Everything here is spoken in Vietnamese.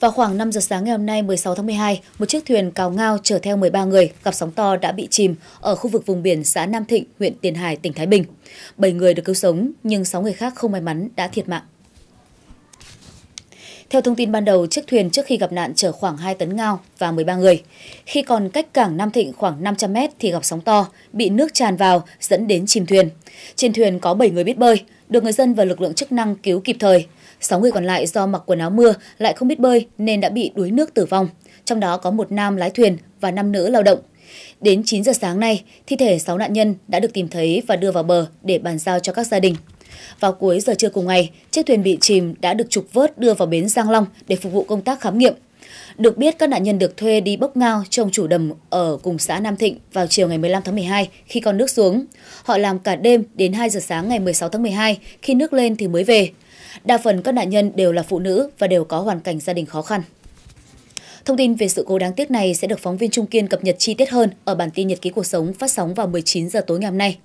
Vào khoảng 5 giờ sáng ngày hôm nay 16 tháng 12, một chiếc thuyền cào ngao chở theo 13 người gặp sóng to đã bị chìm ở khu vực vùng biển xã Nam Thịnh, huyện Tiền Hải, tỉnh Thái Bình. 7 người được cứu sống nhưng 6 người khác không may mắn đã thiệt mạng. Theo thông tin ban đầu, chiếc thuyền trước khi gặp nạn chở khoảng 2 tấn ngao và 13 người. Khi còn cách cảng Nam Thịnh khoảng 500 mét thì gặp sóng to, bị nước tràn vào dẫn đến chìm thuyền. Trên thuyền có 7 người biết bơi, được người dân và lực lượng chức năng cứu kịp thời. 6 người còn lại do mặc quần áo mưa lại không biết bơi nên đã bị đuối nước tử vong. Trong đó có một nam lái thuyền và năm nữ lao động. Đến 9 giờ sáng nay, thi thể 6 nạn nhân đã được tìm thấy và đưa vào bờ để bàn giao cho các gia đình. Vào cuối giờ trưa cùng ngày, chiếc thuyền bị chìm đã được trục vớt đưa vào bến Giang Long để phục vụ công tác khám nghiệm. Được biết, các nạn nhân được thuê đi bốc ngao trong chủ đầm ở cùng xã Nam Thịnh vào chiều ngày 15 tháng 12 khi con nước xuống. Họ làm cả đêm đến 2 giờ sáng ngày 16 tháng 12, khi nước lên thì mới về. Đa phần các nạn nhân đều là phụ nữ và đều có hoàn cảnh gia đình khó khăn. Thông tin về sự cố đáng tiếc này sẽ được phóng viên Trung Kiên cập nhật chi tiết hơn ở bản tin Nhật ký cuộc sống phát sóng vào 19 giờ tối ngày hôm nay.